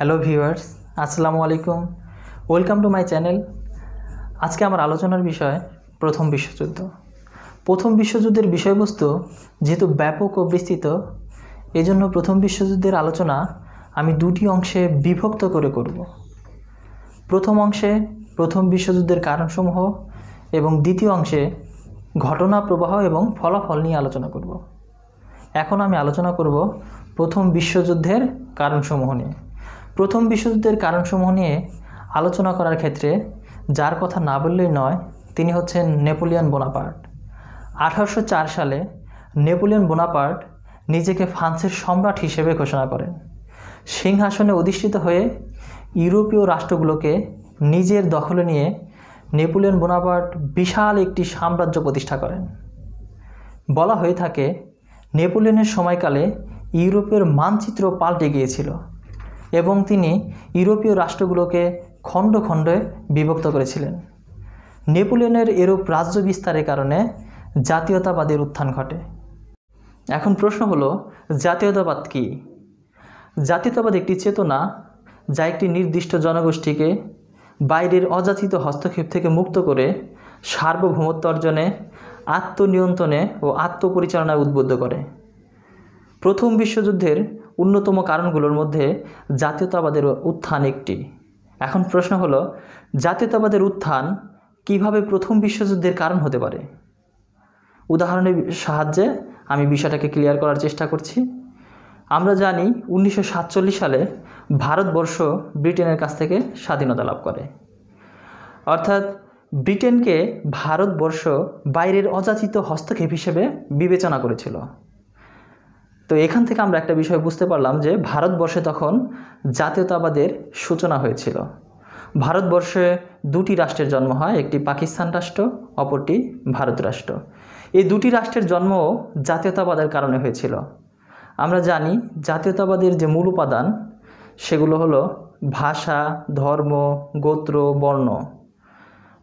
hello viewers আসসালামু আলাইকুম welcome to my channel আজকে আমার আলোচনার বিষয় প্রথম বিশ্বযুদ্ধ প্রথম বিশ্বযুদ্ধের বিষয়বস্তু যেহেতু ব্যাপক ও বিস্তৃত এজন্য প্রথম বিশ্বযুদ্ধের আলোচনা আমি দুটি অংশে বিভক্ত করে করব প্রথম অংশে প্রথম বিশ্বযুদ্ধের কারণসমূহ এবং দ্বিতীয় অংশে ঘটনা প্রবাহ এবং ফলাফল নিয়ে আলোচনা করব এখন আমি আলোচনা করব প্রথম বিশ্বযুদ্ধের কারণসমূহ নিয়ে প্রথম বিশ্বযুদ্ধের কারণসমূহ নিয়ে আলোচনা করার ক্ষেত্রে যার কথা না বললেই নয় তিনি হচ্ছেন নেপোলিয়ন বোনাপার্ট আঠারোশো সালে নেপোলিয়ন বোনাপার্ট নিজেকে ফ্রান্সের সম্রাট হিসেবে ঘোষণা করেন সিংহাসনে অধিষ্ঠিত হয়ে ইউরোপীয় রাষ্ট্রগুলোকে নিজের দখলে নিয়ে নেপোলিয়ন বোনাপার্ট বিশাল একটি সাম্রাজ্য প্রতিষ্ঠা করেন বলা হয়ে থাকে নেপোলিয়নের সময়কালে ইউরোপের মানচিত্র পাল্টে গিয়েছিল এবং তিনি ইউরোপীয় রাষ্ট্রগুলোকে খণ্ড খণ্ডে বিভক্ত করেছিলেন নেপোলিয়নের এরূপ রাজ্য বিস্তারের কারণে জাতীয়তাবাদের উত্থান ঘটে এখন প্রশ্ন হলো জাতীয়তাবাদ কি জাতীয়তাবাদ একটি চেতনা যা একটি নির্দিষ্ট জনগোষ্ঠীকে বাইরের অযাচিত হস্তক্ষেপ থেকে মুক্ত করে সার্বভৌমত্ব অর্জনে আত্মনিয়ন্ত্রণে ও আত্মপরিচালনায় উদ্বুদ্ধ করে প্রথম বিশ্বযুদ্ধের অন্যতম কারণগুলোর মধ্যে জাতীয়তাবাদের উত্থান একটি এখন প্রশ্ন হলো জাতীয়তাবাদের উত্থান কিভাবে প্রথম বিশ্বযুদ্ধের কারণ হতে পারে উদাহরণের সাহায্যে আমি বিষয়টাকে ক্লিয়ার করার চেষ্টা করছি আমরা জানি উনিশশো সালে ভারতবর্ষ ব্রিটেনের কাছ থেকে স্বাধীনতা লাভ করে অর্থাৎ ব্রিটেনকে ভারতবর্ষ বাইরের অযাচিত হস্তক্ষেপ হিসেবে বিবেচনা করেছিল তো এখান থেকে আমরা একটা বিষয় বুঝতে পারলাম যে ভারতবর্ষে তখন জাতীয়তাবাদের সূচনা হয়েছিল ভারতবর্ষে দুটি রাষ্ট্রের জন্ম হয় একটি পাকিস্তান রাষ্ট্র অপরটি ভারত রাষ্ট্র এই দুটি রাষ্ট্রের জন্ম জাতীয়তাবাদের কারণে হয়েছিল আমরা জানি জাতীয়তাবাদের যে মূল উপাদান সেগুলো হলো ভাষা ধর্ম গোত্র বর্ণ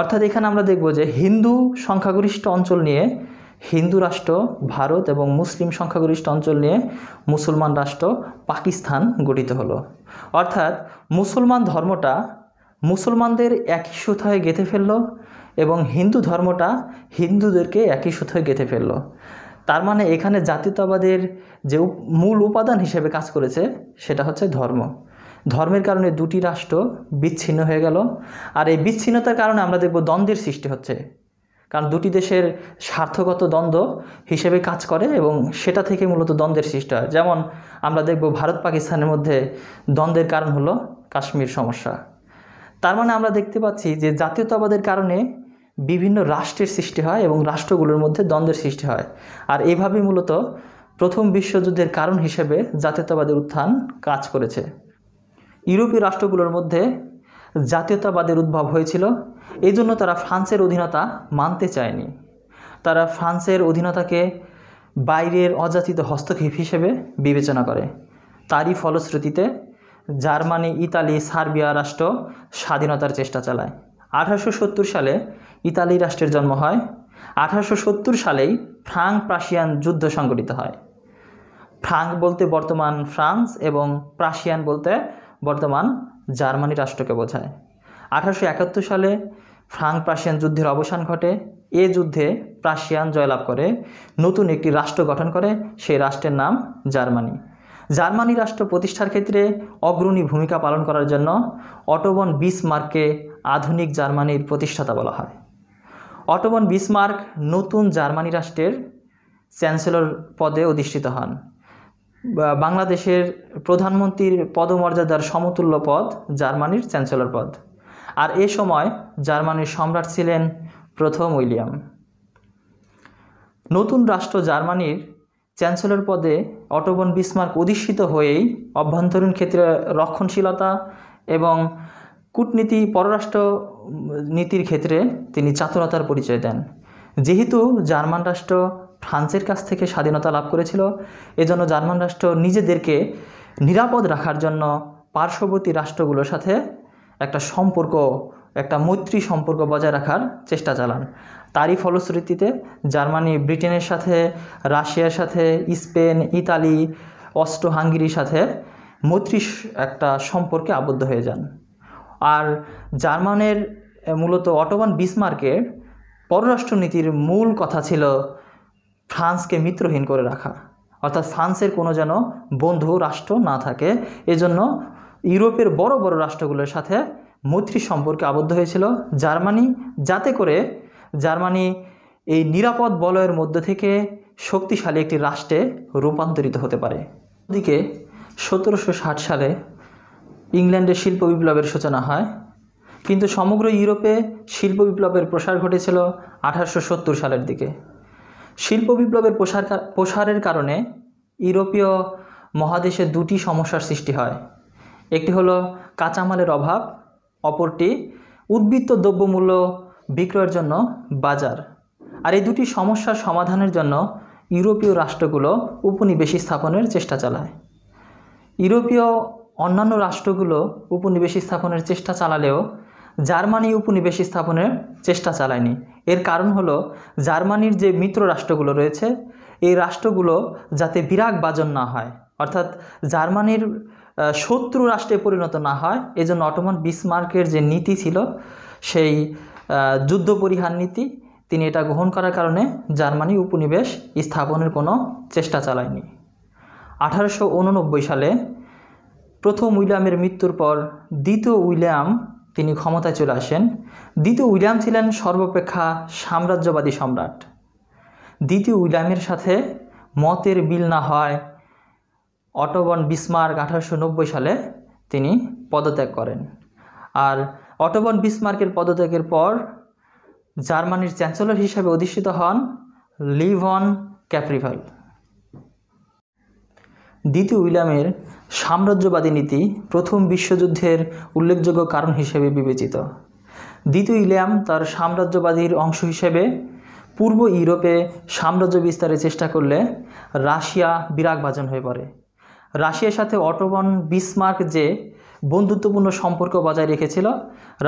অর্থাৎ এখানে আমরা দেখব যে হিন্দু সংখ্যাগরিষ্ঠ অঞ্চল নিয়ে হিন্দু রাষ্ট্র ভারত এবং মুসলিম সংখ্যাগরিষ্ঠ অঞ্চল নিয়ে মুসলমান রাষ্ট্র পাকিস্তান গঠিত হলো অর্থাৎ মুসলমান ধর্মটা মুসলমানদের একই সুথায় গেঁথে ফেললো এবং হিন্দু ধর্মটা হিন্দুদেরকে একই সুথায় গেঁথে ফেললো তার মানে এখানে জাতীয়তাবাদের যে মূল উপাদান হিসেবে কাজ করেছে সেটা হচ্ছে ধর্ম ধর্মের কারণে দুটি রাষ্ট্র বিচ্ছিন্ন হয়ে গেল আর এই বিচ্ছিন্নতার কারণে আমরা দেখব দ্বন্দ্বের সৃষ্টি হচ্ছে কারণ দুটি দেশের স্বার্থগত দ্বন্দ্ব হিসেবে কাজ করে এবং সেটা থেকে মূলত দ্বন্দ্বের সৃষ্টি হয় যেমন আমরা দেখব ভারত পাকিস্তানের মধ্যে দ্বন্দ্বের কারণ হলো কাশ্মীর সমস্যা তার মানে আমরা দেখতে পাচ্ছি যে জাতীয়তাবাদের কারণে বিভিন্ন রাষ্ট্রের সৃষ্টি হয় এবং রাষ্ট্রগুলোর মধ্যে দ্বন্দ্বের সৃষ্টি হয় আর এভাবে মূলত প্রথম বিশ্বযুদ্ধের কারণ হিসেবে জাতীয়তাবাদের উত্থান কাজ করেছে ইউরোপীয় রাষ্ট্রগুলোর মধ্যে জাতীয়তাবাদের উদ্ভব হয়েছিল এই জন্য তারা ফ্রান্সের অধীনতা মানতে চায়নি তারা ফ্রান্সের অধীনতাকে বাইরের অযাচিত হস্তক্ষেপ হিসেবে বিবেচনা করে তারই ফলশ্রুতিতে জার্মানি ইতালি সার্বিয়া রাষ্ট্র স্বাধীনতার চেষ্টা চালায় আঠারোশো সালে ইতালি রাষ্ট্রের জন্ম হয় আঠারোশো সালেই ফ্রাঙ্ক প্রাশিয়ান যুদ্ধ সংঘটিত হয় ফ্রাঙ্ক বলতে বর্তমান ফ্রান্স এবং প্রাশিয়ান বলতে বর্তমান জার্মানি রাষ্ট্রকে বোঝায় আঠারোশো একাত্তর সালে ফ্রাঙ্ক প্রাশিয়ান যুদ্ধের অবসান ঘটে এ যুদ্ধে প্রাশিয়ান জয়লাভ করে নতুন একটি রাষ্ট্র গঠন করে সেই রাষ্ট্রের নাম জার্মানি জার্মানি রাষ্ট্র প্রতিষ্ঠার ক্ষেত্রে অগ্রণী ভূমিকা পালন করার জন্য অটোবন বিসমার্ককে আধুনিক জার্মানির প্রতিষ্ঠাতা বলা হয় অটোবন বিসমার্ক নতুন জার্মানি রাষ্ট্রের চ্যান্সেলর পদে অধিষ্ঠিত হন বাংলাদেশের প্রধানমন্ত্রীর পদমর্যাদার সমতুল্য পদ জার্মানির চ্যান্সেলর পদ আর এ সময় জার্মানির সম্রাট ছিলেন প্রথম উইলিয়াম নতুন রাষ্ট্র জার্মানির চ্যান্সেলর পদে অটোবন বিসমার্ক অধিষ্ঠিত হয়েই অভ্যন্তরীণ ক্ষেত্রে রক্ষণশীলতা এবং কূটনীতি পররাষ্ট্র নীতির ক্ষেত্রে তিনি চাতুরতার পরিচয় দেন যেহেতু জার্মান রাষ্ট্র ফ্রান্সের কাছ থেকে স্বাধীনতা লাভ করেছিল এজন্য জার্মান রাষ্ট্র নিজেদেরকে নিরাপদ রাখার জন্য পার্শ্ববর্তী রাষ্ট্রগুলোর সাথে একটা সম্পর্ক একটা মৈত্রী সম্পর্ক বজায় রাখার চেষ্টা চালান তারই ফলশ্রুতিতে জার্মানি ব্রিটেনের সাথে রাশিয়ার সাথে স্পেন ইতালি অস্ট্রো হাঙ্গেরির সাথে মৈত্রী একটা সম্পর্কে আবদ্ধ হয়ে যান আর জার্মানের মূলত অটোবান বিসমার্কের পররাষ্ট্রনীতির মূল কথা ছিল ফ্রান্সকে মিত্রহীন করে রাখা অর্থাৎ ফ্রান্সের কোনো যেন বন্ধু রাষ্ট্র না থাকে এজন্য ইউরোপের বড় বড় রাষ্ট্রগুলোর সাথে মৈত্রী সম্পর্কে আবদ্ধ হয়েছিল জার্মানি যাতে করে জার্মানি এই নিরাপদ বলয়ের মধ্যে থেকে শক্তিশালী একটি রাষ্ট্রে রূপান্তরিত হতে পারে ওদিকে সতেরোশো সালে ইংল্যান্ডে শিল্প বিপ্লবের সূচনা হয় কিন্তু সমগ্র ইউরোপে শিল্প বিপ্লবের প্রসার ঘটেছিল আঠারোশো সত্তর সালের দিকে শিল্প বিপ্লবের প্রসার প্রসারের কারণে ইউরোপীয় মহাদেশে দুটি সমস্যার সৃষ্টি হয় একটি হলো কাঁচামালের অভাব অপরটি উদ্বৃত্ত দ্রব্যমূল্য বিক্রয়ের জন্য বাজার আর এই দুটি সমস্যার সমাধানের জন্য ইউরোপীয় রাষ্ট্রগুলো উপনিবেশি স্থাপনের চেষ্টা চালায় ইউরোপীয় অন্যান্য রাষ্ট্রগুলো উপনিবেশি স্থাপনের চেষ্টা চালালেও জার্মানি উপনিবেশ স্থাপনের চেষ্টা চালায়নি এর কারণ হলো জার্মানির যে মিত্র রাষ্ট্রগুলো রয়েছে এই রাষ্ট্রগুলো যাতে বিরাগ বাজন না হয় অর্থাৎ জার্মানির শত্রু রাষ্ট্রে পরিণত না হয় এজন্য অটোমান বিসমার্কের যে নীতি ছিল সেই যুদ্ধ পরিহার নীতি তিনি এটা গ্রহণ করার কারণে জার্মানি উপনিবেশ স্থাপনের কোনো চেষ্টা চালায়নি আঠারোশো সালে প্রথম উইলিয়ামের মৃত্যুর পর দ্বিতীয় উইলিয়াম তিনি ক্ষমতায় চলে আসেন দ্বিতীয় উইলিয়াম ছিলেন সর্বাপেক্ষা সাম্রাজ্যবাদী সম্রাট দ্বিতীয় উইলিয়ামের সাথে মতের মিল না হয় অটোবন বিসমার্ক আঠারোশো সালে তিনি পদত্যাগ করেন আর অটোবন বিসমার্কের পদত্যাগের পর জার্মানির চ্যান্সেলর হিসাবে অধিষ্ঠিত হন লিভন ক্যাপ্রিভাল দ্বিতীয় উইলিয়ামের সাম্রাজ্যবাদী নীতি প্রথম বিশ্বযুদ্ধের উল্লেখযোগ্য কারণ হিসেবে বিবেচিত দ্বিতীয় উইলিয়াম তার সাম্রাজ্যবাদীর অংশ হিসেবে পূর্ব ইউরোপে সাম্রাজ্য বিস্তারের চেষ্টা করলে রাশিয়া বিরাগভাজন হয়ে পড়ে রাশিয়ার সাথে অটোবন বিসমার্ক যে বন্ধুত্বপূর্ণ সম্পর্ক বজায় রেখেছিল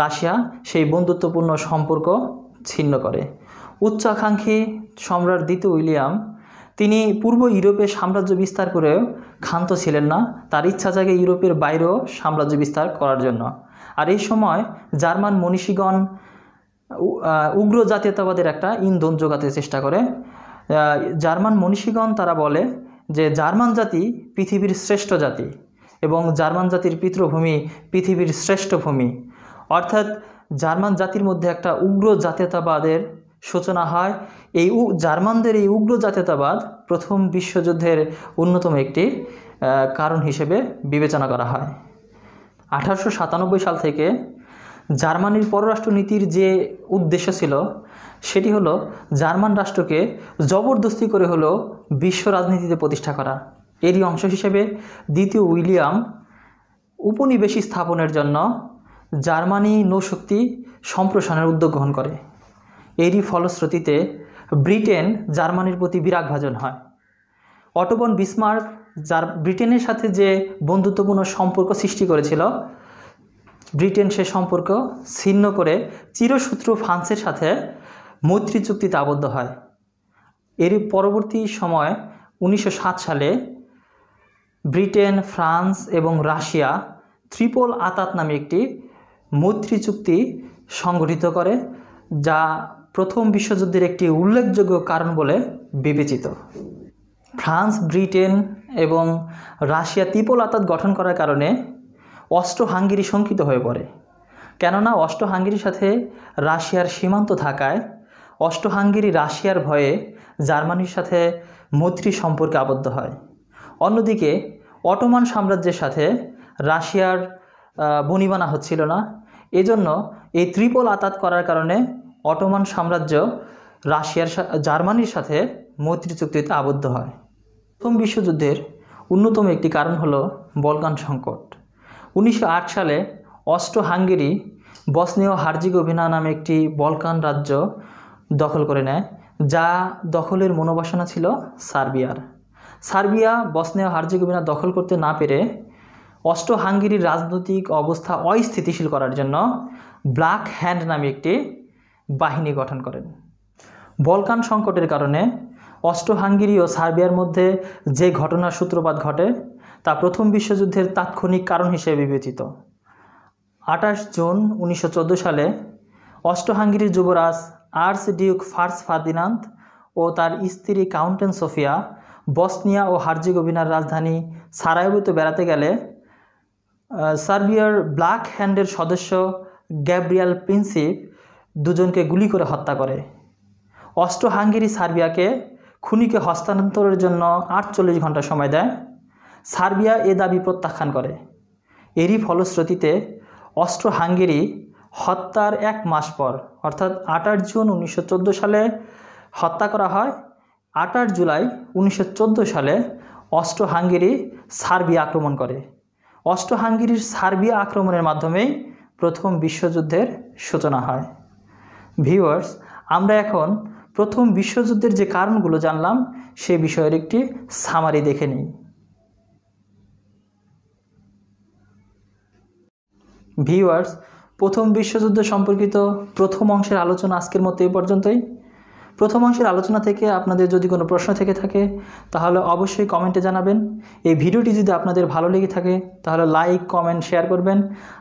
রাশিয়া সেই বন্ধুত্বপূর্ণ সম্পর্ক ছিন্ন করে উচ্চাকাঙ্ক্ষী সম্রাট দ্বিতীয় উইলিয়াম তিনি পূর্ব ইউরোপে সাম্রাজ্য বিস্তার করে ক্ষান্ত ছিলেন না তার ইচ্ছা জাগে ইউরোপের বাইরেও সাম্রাজ্য বিস্তার করার জন্য আর এই সময় জার্মান মনীষীগণ উগ্র জাতীয়তাবাদের একটা ইন্ধন যোগাতে চেষ্টা করে জার্মান মনীষীগণ তারা বলে যে জার্মান জাতি পৃথিবীর শ্রেষ্ঠ জাতি এবং জার্মান জাতির পিতৃভূমি পৃথিবীর শ্রেষ্ঠ ভূমি অর্থাৎ জার্মান জাতির মধ্যে একটা উগ্র জাতীয়তাবাদের সূচনা হয় এই জার্মানদের এই উগ্র জাতীয়তাবাদ প্রথম বিশ্বযুদ্ধের অন্যতম একটি কারণ হিসেবে বিবেচনা করা হয় আঠারোশো সাল থেকে জার্মানির পররাষ্ট্রনীতির যে উদ্দেশ্য ছিল সেটি হলো জার্মান রাষ্ট্রকে জবরদস্তি করে হলো বিশ্ব রাজনীতিতে প্রতিষ্ঠা করা এরই অংশ হিসেবে দ্বিতীয় উইলিয়াম উপনিবেশী স্থাপনের জন্য জার্মানি নৌশক্তি সম্প্রসারণের উদ্যোগ গ্রহণ করে এরই ফলশ্রুতিতে ব্রিটেন জার্মানির প্রতি বিরাগভাজন হয় অটোবন বিসমার্ক যার ব্রিটেনের সাথে যে বন্ধুত্বপূর্ণ সম্পর্ক সৃষ্টি করেছিল ব্রিটেন সে সম্পর্ক ছিন্ন করে চিরসূত্র ফ্রান্সের সাথে মৈত্রী চুক্তিতে আবদ্ধ হয় এর পরবর্তী সময় উনিশশো সালে ব্রিটেন ফ্রান্স এবং রাশিয়া ত্রিপল আতাত নামে একটি মৈত্রী চুক্তি সংগঠিত করে যা প্রথম বিশ্বযুদ্ধের একটি উল্লেখযোগ্য কারণ বলে বিবেচিত ফ্রান্স ব্রিটেন এবং রাশিয়া ত্রিপল আতাত গঠন করার কারণে অস্ট্রো হাঙ্গেরি শঙ্কিত হয়ে পড়ে কেননা অস্ট্রো হাঙ্গেরির সাথে রাশিয়ার সীমান্ত থাকায় অস্ট্রো হাঙ্গেরি রাশিয়ার ভয়ে জার্মানির সাথে মৈত্রী সম্পর্কে আবদ্ধ হয় অন্যদিকে অটোমান সাম্রাজ্যের সাথে রাশিয়ার বনিবানা হচ্ছিল না এজন্য এই ত্রিপল আতাত করার কারণে অটোমান সাম্রাজ্য রাশিয়ার জার্মানির সাথে মৈত্রী চুক্তিতে আবদ্ধ হয় প্রথম বিশ্বযুদ্ধের অন্যতম একটি কারণ হলো বলকান সংকট উনিশশো সালে অস্ট্রো হাঙ্গেরি বসনীয় অভিনয় নামে একটি বলকান রাজ্য দখল করে নেয় যা দখলের মনোবাসনা ছিল সার্বিয়ার সার্বিয়া বসনীয় অভিনা দখল করতে না পেরে অস্ট্রো হাঙ্গেরির রাজনৈতিক অবস্থা অস্থিতিশীল করার জন্য ব্ল্যাক হ্যান্ড নামে একটি বাহিনী গঠন করেন বলকান সংকটের কারণে অস্ট্রো হাঙ্গেরি ও সার্বিয়ার মধ্যে যে ঘটনার সূত্রপাত ঘটে তা প্রথম বিশ্বযুদ্ধের তাৎক্ষণিক কারণ হিসেবে বিবেচিত আঠাশ জুন উনিশশো সালে অস্ট্রো যুবরাজ আর্স ডিউক ফার্স ফার্দিনান্দ ও তার স্ত্রী কাউন্টেন সোফিয়া বসনিয়া ও হার্জিগোভিনার রাজধানী সারায়েবুতে বেড়াতে গেলে সার্বিয়ার ব্ল্যাক হ্যান্ডের সদস্য গ্যাব্রিয়াল প্রিন্সিপ দুজনকে গুলি করে হত্যা করে অস্ট্রো হাঙ্গেরি সার্বিয়াকে খুনিকে হস্তান্তরের জন্য আটচল্লিশ ঘন্টা সময় দেয় সার্বিয়া এ দাবি প্রত্যাখ্যান করে এরই ফলশ্রুতিতে অস্ট্রো হাঙ্গেরি হত্যার এক মাস পর অর্থাৎ আঠাশ জুন উনিশশো সালে হত্যা করা হয় আটাশ জুলাই উনিশশো সালে অস্ট্রো হাঙ্গেরি সার্বিয়া আক্রমণ করে অস্ট্রো হাঙ্গেরির সার্বিয়া আক্রমণের মাধ্যমেই প্রথম বিশ্বযুদ্ধের সূচনা হয় ভিউয়ার্স আমরা এখন প্রথম বিশ্বযুদ্ধের যে কারণগুলো জানলাম সে বিষয়ের একটি সামারি দেখে নিই ভিউয়ার্স প্রথম বিশ্বযুদ্ধ সম্পর্কিত প্রথম অংশের আলোচনা আজকের মতো এ পর্যন্তই প্রথম অংশের আলোচনা থেকে আপনাদের যদি কোনো প্রশ্ন থেকে থাকে তাহলে অবশ্যই কমেন্টে জানাবেন এই ভিডিওটি যদি আপনাদের ভালো লেগে থাকে তাহলে লাইক কমেন্ট শেয়ার করবেন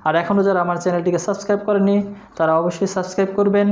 আর এখনও যারা আমার চ্যানেলটিকে সাবস্ক্রাইব করেনি তারা অবশ্যই সাবস্ক্রাইব করবেন